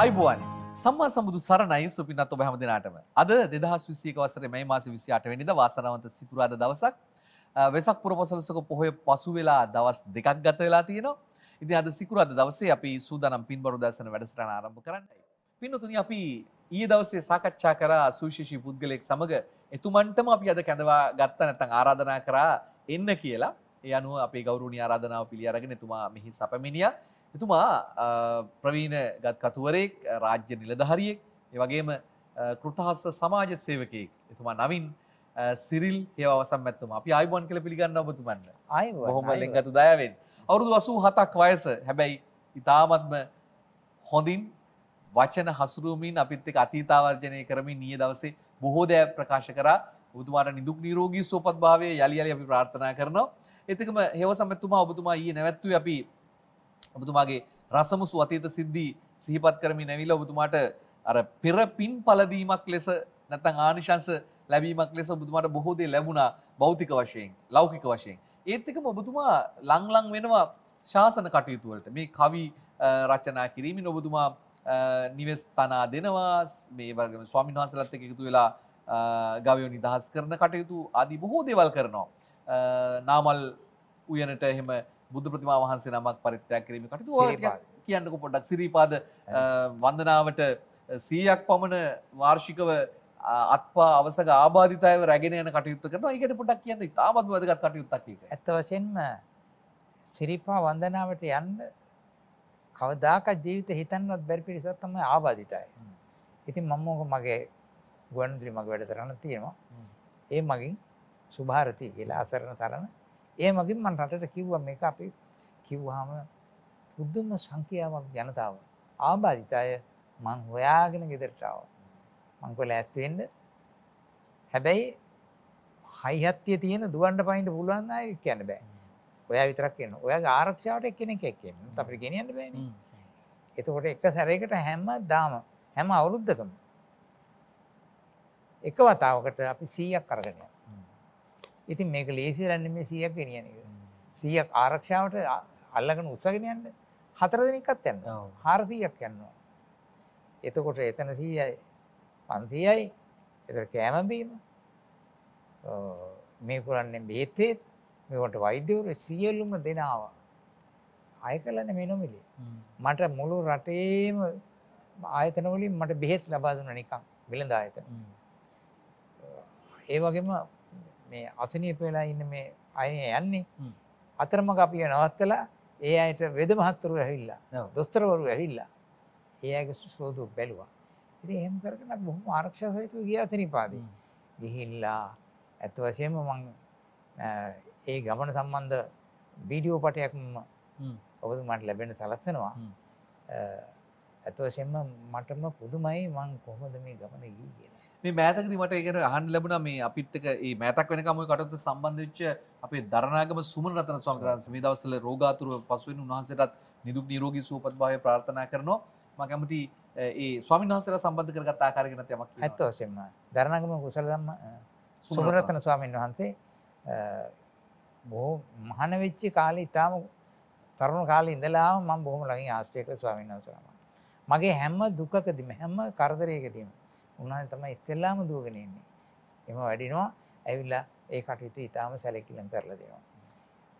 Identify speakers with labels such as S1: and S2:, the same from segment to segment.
S1: අයිබුවන් සම්මා සමුදු සරණයි සුපිනත් ඔබ හැම දෙනාටම. අද 2021 වසරේ මැයි මාසේ 28 වෙනිදා වාසනාවන්ත සිකුරාදා දවසක්. වෙසක් පුර පොසළසක පොහොය පසු වෙලා දවස් දෙකක් ගත වෙලා තියෙනවා. ඉතින් අද සිකුරාදා දවසේ අපි සූදානම් පින්බරු දර්ශන වැඩසටහන ආරම්භ කරන්නයි. පින්වතුනි අපි ඊයේ දවසේ සාකච්ඡා කරා සුවිශේෂී පුද්ගලයෙක් සමග එතුමන්ටම අපි අද කැඳවා ගත්තා නැත්නම් ආරාධනා කරා එන්න කියලා. ඒ අනුව අපේ ගෞරවනීය ආරාධනාව පිළි අරගෙන එතුමා මෙහි සැපමිණියා. එතුමා ප්‍රවීණ ගත්කතුවරෙක් රාජ්‍ය නිලධහරියෙක් ඒවගේම කෘතහස්ස සමාජ සේවකයෙක් එතුමා නවින් සිරිල් ඒවසම් ඇත්තුම අපි අයිබන් කළ පිළිගන්න ඔබතුමන්න අය හොම ලෙගතු දයවෙන් අවුරුදු වසූ හතක් වයස හැබැයි ඉතාමත්ම හොඳින් වචන හසුරුවමින් අපිත් එක අතීතාවර්ජනය කරමින් නිය දවසේ බොහෝදය ප්‍රකාශ කර උතුමාට නිදුක් නිරෝගී සෝපත් භාවය යළි අලි අපි ප්‍රාර්ථනා කරනවා එතිකම හෙව සමත්තුමා ඔබතුමා ඒ නැවැත්තු අපි ඔබතුමාගේ රසමුසු අතීත සිද්ධී සිහිපත් කරමින් ඇවිල්ලා ඔබතුමාට අර පෙර පින්ඵලදීමක් ලෙස නැත්නම් ආනිශංස ලැබීමක් ලෙස ඔබතුමාට බොහෝ දේ ලැබුණා භෞතික වශයෙන් ලෞකික වශයෙන් ඒත් එක්කම ඔබතුමා ලං ලං වෙනවා ශාසන කටයුතු වලට මේ කවි රචනා කිරීමෙන් ඔබතුමා නිවෙස් තනා දෙනවා මේ වගේ ස්වාමීන් වහන්සේලාත් එක්ක එකතු වෙලා ගවයෝ නිදහස් කරන කටයුතු ආදී බොහෝ දේවල් කරනවා නාමල් උයනට එහෙම බුද්ධ ප්‍රතිමා වහන්සේ නමක් පරිත්‍යාග කිරීම කටයුතු කියන්නක පොඩ්ඩක් සිරිපාද වන්දනාවට සීයක් පමණ වාර්ෂිකව අත්පා අවසක ආබාධිතයව රැගෙන යන කටයුත්ත කරනවා. ඒකට පොඩ්ඩක් කියන්න ඉතාමත් වැදගත් කටයුත්තක් ඒක. ඇත්ත වශයෙන්ම සිරිපා වන්දනාවට යන්න කවදාකවත් ජීවිත
S2: හිතන්නවත් බැරි පිරිසක් තමයි ආබාධිතය. ඉතින් මම මගේ ගුවන්විදුලි මගේ වැඩ කරන්න තියෙනවා. ඒ මගින් සුභාරති කියලා අසරණ තරණ ඒ මගින් මන් රටට කිව්වා මේක අපි කිව්වහම පුදුම සංඛ්‍යාවක් ජනතාව ආබාධිත අය මං හොයාගෙන ගෙදරට ආවා. මං කොල ඈත් වෙන්න. හැබැයි හයිහත්තිය තියෙන දුවන්න පයින්ට පුළුවන් අය කියන්න බෑ. ඔයා විතරක් එන්න. ඔයාගේ ආරක්ෂාවට එක්කෙනෙක් එක්කෙන්න. අපිට ගෙනියන්න බෑනේ. එතකොට එක සැරයකට හැමදාම හැම අවුරුද්දකම එක වතාවකට අපි 100ක් අරගෙන යනවා. ඉතින් මේක ලේසිරන්න මේ සියක් ගෙනියන එක සියක් ආරක්ෂාවට අල්ලගෙන උත්සගෙන යන්න හතර දෙනෙක්කත් යන්න හාරදීයක් යන්නවා එතකොට එතන සීයයි පන්සීයයි එතර කෑමබීම මේ කරන්නේ බේත්තේත් මේකොට වෛද්‍යවරු සියල්ලුම දෙනාව අය කරලන්න මේ නොමිලේ මට මුළු රටේම ආයතනවලින් මට බෙහෙත් ලබා දුන්න නිකම් බිලඳ ආයතන ඒ වගේම මේ අසනීප වෙලා ඉන්න මේ අය යන්නේ අතරමඟ අපි නවත්තලා ඒ අයට වෙද මහත්තුරු ඇවිල්ලා දොස්තරවරු ඇවිල්ලා ඒ අයගේ සෝදු බැලුවා ඉතින් එහෙම කරගෙන බොහොම ආරක්ෂා සහිතව ගියා අසනීපාදී ගිහිල්ලා ඇත්ත වශයෙන්ම මම ඒ ගමන සම්බන්ධ වීඩියෝ පටයක් ඔබතුමාට ලැබෙන සලස්සනවා ඇත වශයෙන්ම මටම පුදුමයි මං කොහොමද මේ ගමන ගී කියලා
S1: මේ මෑතකද මට ඒකට අහන් ලැබුණ මේ අපිත්තක ඒ මෑතක් වෙනකම කටතු සම්බන්ධච්ච අපේ දරනාගම සුමන රතන ස්වාමරන්ස මේ දවසල රෝගාතුරුව පසුවෙන් උන්හන්සටත් නිදුක් නිරෝගී සූපත් භාවය ප්‍රාර්ථනා කරනවා මම කැමති ඒ ස්වාමීන් වහන්සේලා සම්බන්ධ කරගත් ආකාරයකට යමක් ඇත්ත වශයෙන්ම දරණගම
S2: කුසල ධම්ම සුමරතන ස්වාමීන් වහන්සේ බොහෝ මහාන වෙච්ච කාලේ ඊටාම තරුණ කාලේ ඉඳලාම මම බොහොම ළඟින් ආශ්‍රය කළ ස්වාමීන් වහන්සේලා මගේ හැම දුකකදීම හැම කරදරයකදීම උන්වහන්සේ තමයි ඉස්සෙල්ලාම දුවගෙන එන්නේ. එම වඩිනවා ඇවිල්ලා ඒ කටයුතු ඊටාම සැලකිලිම් කරලා දෙනවා.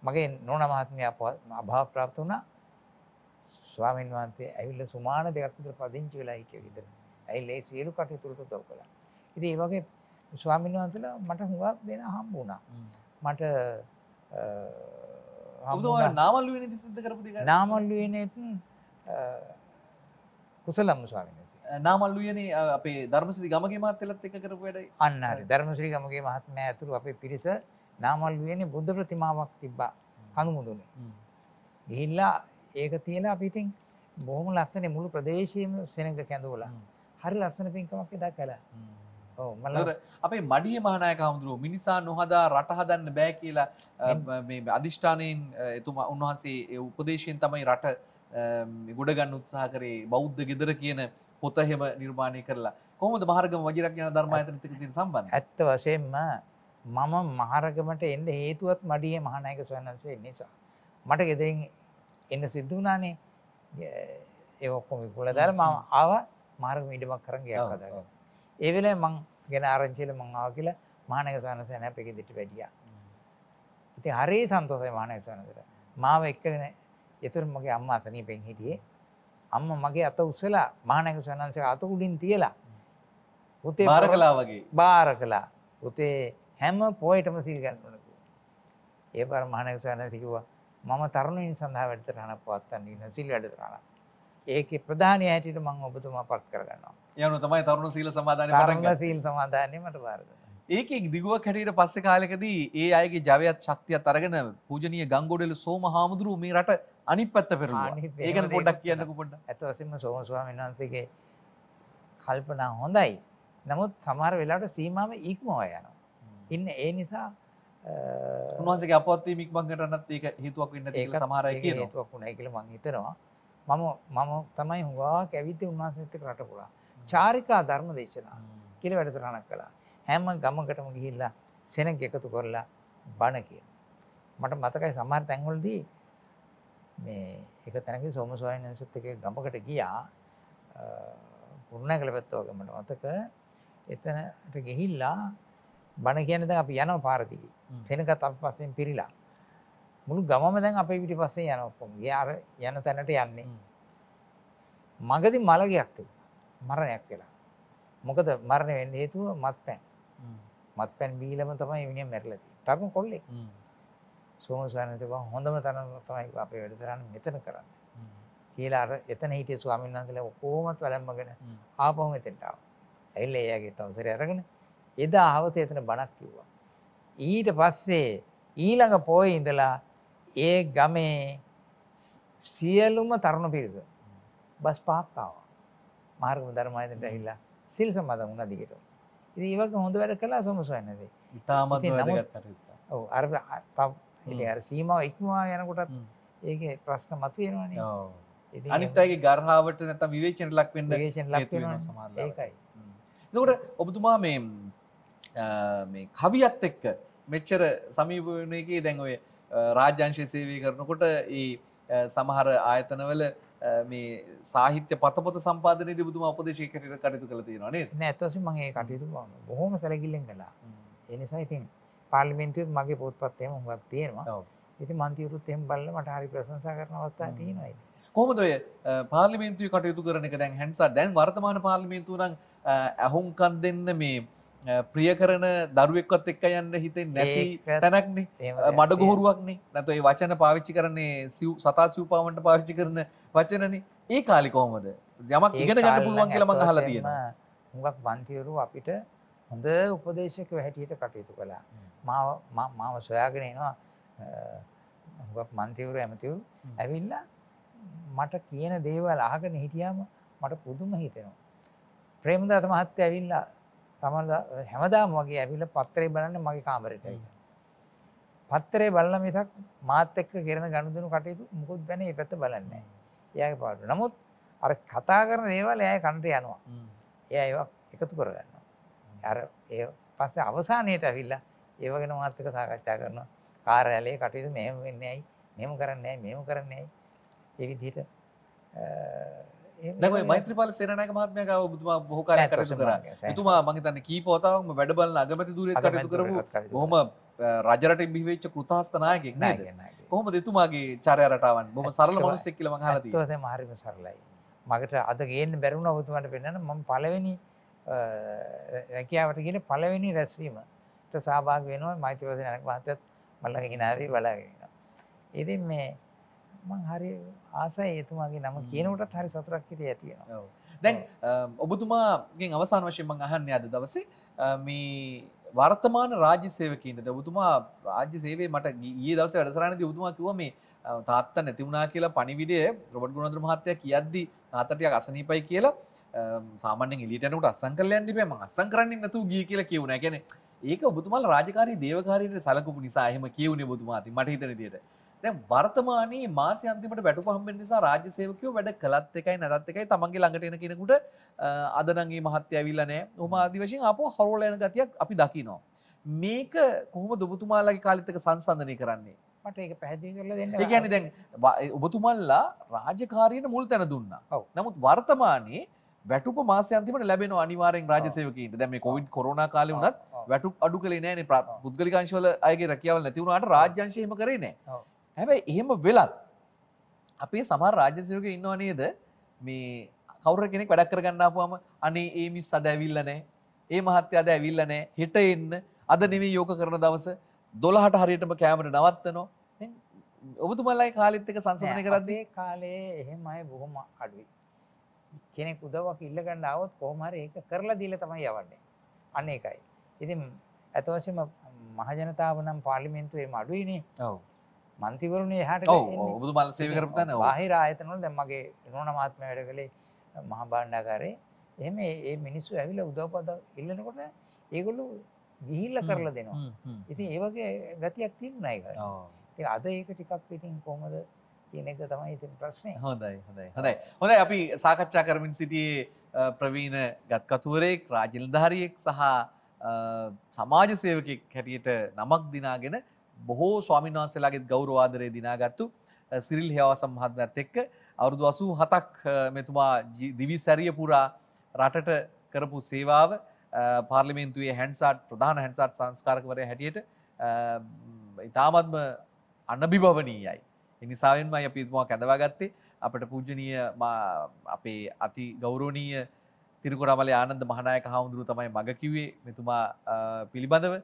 S2: මගේ නෝනා මහත්මයා අභාව પ્રાપ્ત වුණා. ස්වාමීන් වහන්සේ ඇවිල්ලා සුමාන දෙකක් විතර පදිංචි වෙලා හිටිය විතර. ඇවිල්ලා ඒ සියලු කටයුතු වලට උදව් කළා. ඉතින් ඒ වගේ ස්වාමීන් වහන්සේලා මට හුඟක් දෙන හම්බ වුණා. මට
S1: නාමල් නාමල් වෙනෙත් කුසලම් ස්වාමීන් නාමල්ලුයනේ අපේ ධර්මශ්‍රී ගමගේ මහත්තලත් එක කරපු වැඩයි අන්න
S2: ධර්මශ්‍රී ගමගේ මහත්මය ඇතුළු අපේ පිරිස නාමල්ලුයනේ බුද්ධ ප්‍රතිමාවක් තිබ්බා කඳුමුදුනේ ගිහිල්ලා ඒක තියලා අපි ඉතින් බොහොම ලස්සනේ මුළු ප්‍රදේශයේම සෙනඟ කැඳවලා හරි ලස්සන පින්කමක් එදා කළා
S1: ඔව් මලර අපේ මඩිය මහනායක හඳුරු මිනිසා නොහදා රට හදන්න බෑ කියලා මේ අදිෂ්ඨානයෙන් එතුමා උන්වහන්සේ උපදේශයෙන් තමයි රට ගොඩ ගන්න උත්සාහ කරේ බෞද්ධ ගෙදර කියන පොත එහෙම නිර්මාණය කරලා කොහොමද මහරගම වජිරඥාන ධර්මායතනයත් එක්ක තියෙන සම්බන්ධය?
S2: ඇත්ත වශයෙන්ම මම මහරගමට එන්න හේතුවත් මඩියේ මහානායක ස්වාමීන් නිසා. මට ගෙදරින් එන්න සිද්ධ වුණානේ. ඒ ඔක්කොම ඉක්වල දාලා මම ආවා මහරගම ඉදමක් කරන් ගියක් හදාගන්න. ඒ වෙලාවේ මං ගෙන ආරංචිල මං ආවා කියලා මහානායක ස්වාමීන් නැහැ පෙකේ දෙට වැඩියා. ඉතින් හරි සන්තෝෂයි මහානායක ස්වාමීන් මාව එක්කගෙන ඒතර මගේ අම්මා අසනීපෙන් හිටියේ. අම්ම මගේ අත උස්සලා මානක සවනන්සේ අත උඩින් තියලා උතේ බාර කලා වගේ බාර කලා උතේ හැම පොයටම සිල් ගන්නනකු ඒ පර මහනක සවනසිකිවා මම තරුණින් සඳහා වැඩතරහන පවත්තන්න ඉන්න සිල් වැඩතරහන ඒක ප්‍රධානය හැටියට මං ඔබතුමා පත් කරගන්නවා
S1: යනු තමයි තරුණ සීල සමාධාන සීල්
S2: සමාධානයට
S1: බාරදන්න ඒක දිගුවක් හැටියට පස්ස කාලකදී ඒ අයගේ ජවයත් ශක්තිය අරගෙන පූජනය ගංගොඩල සෝම හාමුදුරුව මේ රට අනි පත්ත පෙර ඒකන පොඩක් කියන්නක පොඩ
S2: ඇත වසම සෝමස්වාමන් වන්සගේ කල්පනා හොඳයි නමුත් සමහර වෙලාට සීමාව
S1: ඉක්මෝ යන ඉන්න ඒ නිසා උන්වන්සේ අපත්ේ මික්මංගටනත් ඒක හිතුවක් ඉන්න ඒක සමහරය හතුවක් වුණයි කියල මං හිතනවා
S2: මම මම තමයි හවා කැවිත උන්වන්සත රට පුරා චාරිකා ධර්ම දේශනා කියල වැඩතරණක් කලා හැම ගමකටම ගිහිල්ලා සෙනක් එකතු කරලා බණ කිය මට මතකයි සමාර් තැන්වලදී මේ එක තැනකින් සෝම ස්වාමීන් වහන්සේත් එක්ක ගමකට ගියා කුරුණෑගල පැත්ත වගේ මට මතක එතනට ගිහිල්ලා බණ කියන්නේ දැන් අපි යනවා පාර දිගේ තැනකත් අපි පස්සෙන් පිරිලා මුළු ගමම දැන් අපේ පිටිපස්සේ යනවා ඔක්කොම ගියා අර යන තැනට යන්නේ මගදී මලගයක් තිබුණා මරණයක් කියලා මොකද මරණය වෙන්න හේතුව මත්පැන් මත්පැන් බීලම තමයි මිනිහ මැරිලා තියෙන්නේ තරුණ කොල්ලෙක් සෝමසානතව හොඳම තරම තමයි අපේ වැඩතරන්න මෙතන කරන්න කියලා අර එතන හිටිය ස්වාමීන් වහන්සේලා කොහොමත් වැළැම්මගෙන ආපහු මෙතෙන්ට ආවා. ඇවිල්ලා එයාගේ තවසරේ අරගෙන එදා හවසේ එතන බණක් කිව්වා. ඊට පස්සේ ඊළඟ පොයේ ඉඳලා ඒ ගමේ සියලුම තරුණ පිරිස බස් පහක් ආවා. මාර්ගම ධර්මායතනට ඇවිල්ලා සිල් සමාදන් වුණා දිගටම. ඉතින් ඒක හොඳ වැඩ කළා සෝමසානතේ. ඉතාමත් වැදගත් කටයුතු. අර අර සීමාව
S1: ඉක්මවා යනකොටත් ඒක ප්‍රශ්න මතු වෙනවාන අනිත්තගේ ගර්හාාවට නැත විවේචන ලක් වෙන්න වේශන ලක් සමාර ඒකයි දකට ඔබතුමා මේ කවියත් එක්ක මෙච්චර සමීපනයගේ දැන්ඔය රාජ්‍යංශය සේවය කරනකොට ඒ සමහර ආයතනවල මේ සාහිත්‍ය පතපොත සම්පාදනයේදී බුදුම උපදේශකයට කටයුතු කළ තියෙනවා නේද?
S2: නෑ ඇත්තටම මම ඒ කටයුතු බොහොම සැලකිල්ලෙන් කළා. ඒ නිසා ඉතින් පාර්ලිමෙන්න්තුවත් මගේ පොත්පත් එම හුවක් තියෙනවා ඉති මන්තිවරුත් එම බල්ල මට හරි ප්‍රසංසා කරන අවස්ථා තියෙනයි.
S1: කොමදය පාලිමේන්තුව කටයුතු කරන එක දැන් හැන්සා දැන් වර්තමාන පාලිමේන්තුරන් ඇහුම්කන් දෙන්න මේ ප්‍රිය කරන දරුවෙක්වත් එක්ක යන්න හිතේ නැති තැනක්නේ මඩ ගොහරුවක්නේ නැතු ඒ වචන පාවිච්චි කරන්නේ සිව් සතා සිව්පාවන්ට පාවිච්චි කරන වචනනේ ඒ කාලි කොහොමද යමක් ඉගෙන ගන්න පුළුවන් කියලා මං අහලා තියෙනවා.
S2: හුඟක් පන්තිවරු අපිට හොඳ උපදේශකව හැටියට කටයුතු කළා. මාව මාව සොයාගෙන එනවා හුඟක් මන්තිවරු ඇමතිවරු ඇවිල්ලා මට කියන දේවල් අහගෙන හිටියාම මට පුදුම හිතෙනවා. ප්‍රේමදාස මහත්තයා ඇවිල්ලා සමහර හැමදාම වගේ ඇවිල්ලා පත්‍රේ බලන්න මගේ කාමරේට ඇවිල්ලා. පත්‍රේ බලන මිසක් මාත් එක්ක කරන ගනුදෙනු කටයුතු මොකොත් බෑ මේ පැත්ත බලන්නේ නැහැ. එයාගේ පාඩුව. නමුත් අර කතා කරන දේවල් එයාගේ කනට යනවා. එයා ඒවා එකතු කරගන්නවා. අර ඒ පස්සේ අවසානයේට ඇවිල්ලා ඒව ගැන මාත් එක්ක සාකච්ඡා කරනවා. කාර්යාලයේ කටයුතු මෙහෙම වෙන්නේ ඇයි? මෙහෙම කරන්නේ ඇයි? මෙහෙම කරන්නේ ඇයි? ඒ විදිහට දැන් ඔය
S1: මෛත්‍රීපාල සේනානායක මහත්මයා ගාව ඔබතුමා බොහෝ කාලයක් කටයුතු කරා. එතුමා මම හිතන්නේ කීප වතාවක්ම වැඩ බලන අගමැති ධූරයේත් කටයුතු කරපු බොහොම රජරට බිහි වෙච්ච කෘතහස්ත නායකයෙක් නේද? කොහොමද එතුමාගේ චර්යා රටාවන්? බොහොම සරල මිනිස්සෙක් කියලා මම අහලා තියෙනවා. ඇත්තටම
S2: හරිම සරලයි. මගට අද ගේන්න බැරි වුණා ඔබතුමාට පෙන්නන්න මම පළවෙනි රැකියාවට කියන පළවෙනි රැස්වීමට සහභාගී වෙනවා මෛත්‍රීවද නරක මහත්තයත් මල්ලගේ ගිනාවේ බලාගෙන ඉනවා. ඉතින් මේ මං හරි ආසයි එතුමාගේ නම කියනකොටත්
S1: හරි සතුටක් හිතේ ඇති වෙනවා. දැන් ඔබතුමාගෙන් අවසාන වශයෙන් මං අහන්නේ අද දවසේ මේ වර්තමාන රාජ්‍ය සේවකීන්ට ඔබතුමා රාජ්‍ය සේවේ මට ගිය දවසේ වැඩසටහනදී ඔබතුමා කිව්වා මේ තාත්තා නැති වුණා කියලා පණිවිඩය රොබට් ගුණවර්ධන මහත්තයා කියද්දි තාත්තා ටිකක් අසනීපයි කියලා සාමනෙන් එලිටනට අසංකරලයන්ටිපේම අසංකරන්නේ නතු ගිය කියලා කියවුණ ැන ඒක ඔබතුමල් රාජකාරි දේවකාරයට සලකපු නිසාහම කියවුණ බතුමාති මට හිතන දිට දැ වර්තමානයේ මාස අන්තිමට වැට පහම නිසා රාජ්‍ය සේවකයෝ වැඩ කලත් එකයි නැත් එකයි තමන්ගේ ළඟටන කෙනෙකුට අදනගේ මහත්‍ය ඇවිල්ලනෑ හොම අධි වශයෙන් අප හරෝලයන ගතියක් අපි දකිනවා. මේක කොහොම දුබතුමාල්ලගේ කාලිතක සංසන්ධනය කරන්නේ
S2: මට ඒක පැහදිී කරල දෙන්න ගැන
S1: දැන් ඔබතුමල්ලා රාජකාරයට මුල් තැන දුන්න නමුත් වර්තමානයේ වැටුප මාසයන්තිමට ලැබෙන අනිවාරෙන් රාජසයකට දැම කොවිඩ් කොරන කාල වනත් වැටු අඩු කලේ නෑන පුද්ගලිකාංශවල අයගේ රැකියාවල නැතිවුණට රාජ්‍යංශයම කරන හැබැයි එහෙම වෙලත් අපේ සමහර රාජ්‍යසයක ඉන්නවා නේද මේ කවර කෙනෙක් වැඩක් කරගන්නාපුුවම අනේ ඒමි සද ඇවිල්ලනෑ ඒ මහත්‍ය අද ඇවිල්ලනෑ හෙට එන්න අද නෙවී යෝක කරන දවස දොළහට හරියටම කෑමට නවත්තනවා ඔබතුමල්ලයි කාලෙත් එක සංසධනය කරදේ
S2: කාලේ එහෙමයි බොහොම අඩුයි කෙනෙක් උදව්වක් ඉල්ල ගන්න આવොත් කොහොම හරි ඒක කරලා දීලා තමයි යවන්නේ. අන්න ඒකයි. ඉතින් අත වශයෙන්ම මහජනතාව නම් පාර්ලිමේන්තුවේ මඩුයිනේ. ඔව්. මන්තිවරුනේ එහාට ගන්නේ. ඔව් ඔබතුමාලා සේවය කරපු තැන. බාහිර ආයතන වල දැන් මගේ නෝනා මහත්මයා වැඩ කළේ මහා භාණ්ඩාගාරේ. එහෙම මේ මිනිස්සු ඇවිල්ලා උදව්පද ඉල්ලනකොට ඒගොල්ලෝ ගිහිල්ලා කරලා දෙනවා. ඉතින් ඒ වගේ ගතියක් තිබුණා ඒක. ඉතින් අද ඒක ටිකක් ඉතින් කොහමද කියන එක තමයි ඉතින් ප්‍රශ්නය හොඳයි හොඳයි හොඳයි
S1: හොඳයි අපි සාකච්ඡා කරමින් සිටියේ ප්‍රවීණ ගත්කතුවරෙක් රාජිල්ධාරියෙක් සහ සමාජ සේවකෙක් හැටියට නමක් දිනාගෙන බොහෝ ස්වාමින්වහන්සේලාගේ ගෞරවාදරය දිනාගත්තු සිරිල් හේවාසම් මහත්මයාත් එක්ක අවුරුදු 87ක් මෙතුමා දිවි සැරිය පුරා රටට කරපු සේවාව පාර්ලිමේන්තුවේ හැන්සාට් ප්‍රධාන හැන්සාට් සංස්කාරකවරය හැටියට ඉතාමත්ම අනභිභවනීයයි එනිසායෙන්ම අපිතුමා කැඳවාගත්තේ අපට පූජනීය අපේ අති ගෞරෝණීය තිරකුරාමල ආනන්ද මහනායක හාමුදුරුව තමයි මඟ කිවේ මෙතුමා පිළිබඳව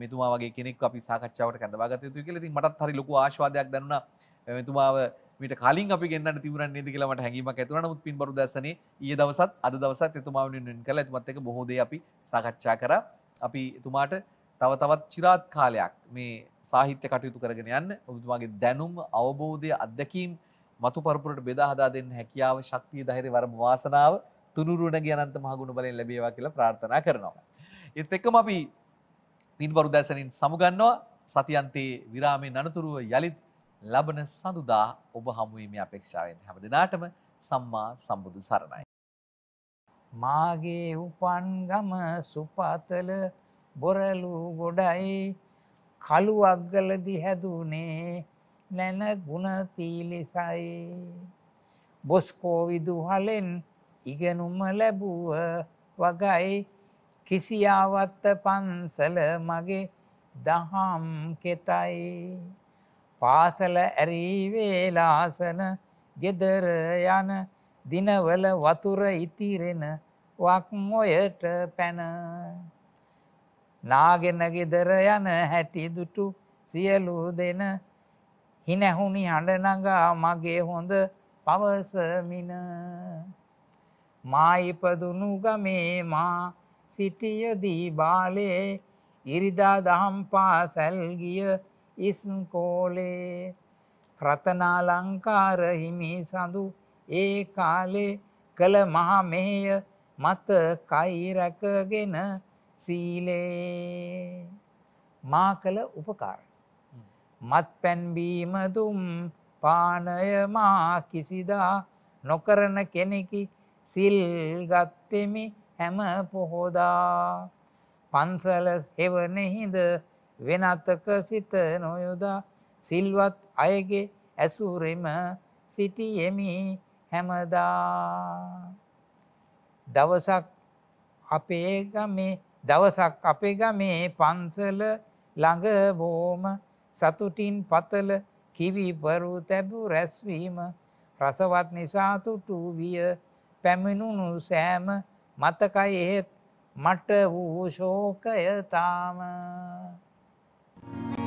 S1: මෙතුමා වගේ කෙනෙක් අපි සාකච්ඡාවට කැඳවාගත යුතුයි කියලා. ඉතින් මටත් හරි ලොකු ආශාවයක් දැනුණා මෙතුමාව මීට කලින් අපි ගෙන්නන්න තිබුණා නේද කියලා මට හැඟීමක් ඇති වුණා. නමුත් පින්බරු දැසනේ ඊයේ දවසත් අද දවසත් එතුමා වෙනුවෙන් කරලා එතුමත් එක්ක බොහෝ දේ අපි සාකච්ඡා කරා. අපි එතුමාට තව තවත් චිරාත් කාලයක් මේ සාහිත්‍ය කටයුතු කරගෙන යන්න ඔබතුමාගේ දැනුම් අවබෝධය අත්දැකීම් මතු පරපුරට බෙදා හදා දෙන්න හැකියාව ශක්තිය ධෛර්ය වරම වාසනාව තුනුරුණගේ අනන්ත මහගුණ බලෙන් ලැබේවා කියලා ප්‍රාර්ථනා කරනවා. ඒත් එක්කම අපි පින්බරු දැසනින් සමුගන්නවා සතියන්තේ විරාමයෙන් අනතුරුව යලිත් ලබන සඳුදා ඔබ හමු වීමේ අපේක්ෂාවෙන් හැම දිනාටම සම්මා සම්බුදු සරණයි.
S2: මාගේ උපන් ගම සුපතල බොරලු ගොඩයි කළු අග්ගලදි හැදුනේ නැන ಗುಣ තීලිසයි බොස්කෝ විදුහලෙන් ඉගෙනුම ලැබුව වගයි කිසියාවත්ත පන්සල මගේ දහම් කෙතයි පාසල ඇරී වේලාසන ගෙදර යන දිනවල වතුර ඉතිරෙන වක් මොයට පැන නාගෙන ගෙදර යන හැටි දුටු සියලු දෙන හිනැහුනි හඬ නගා මගේ හොඳ පවසමින මා ඉපදුණු ගමේ මා සිටියදී බාලේ ඉරිදා දහම් පාසල් ගිය ඉස්කෝලේ රතනාලංකාර හිමි සඳු ඒ කාලේ කළ මහා මෙහෙය මත කයි රැකගෙන සීලේ මා කළ උපකාර. මත් පැන්බීම දුම් පානය මා කිසිදා නොකරන කෙනෙකි සිල් ගත්තෙමි හැම පොහෝදා පන්සල හෙවනෙහිද වෙනතක සිත නොයොදා සිල්වත් අයගේ ඇසුරෙම සිටියෙමි හැමදා දවසක් අපේ ගමේ දවසක් අපේ ගමේ පන්සල ළඟ බොහොම සතුටින් පතල කිවිපරු තැබූ රැස්වීම රසවත් නිසා තුටු විය පැමිණුණු සෑම මතකයි එහෙත් මට වූ ශෝකය තාම Thank you.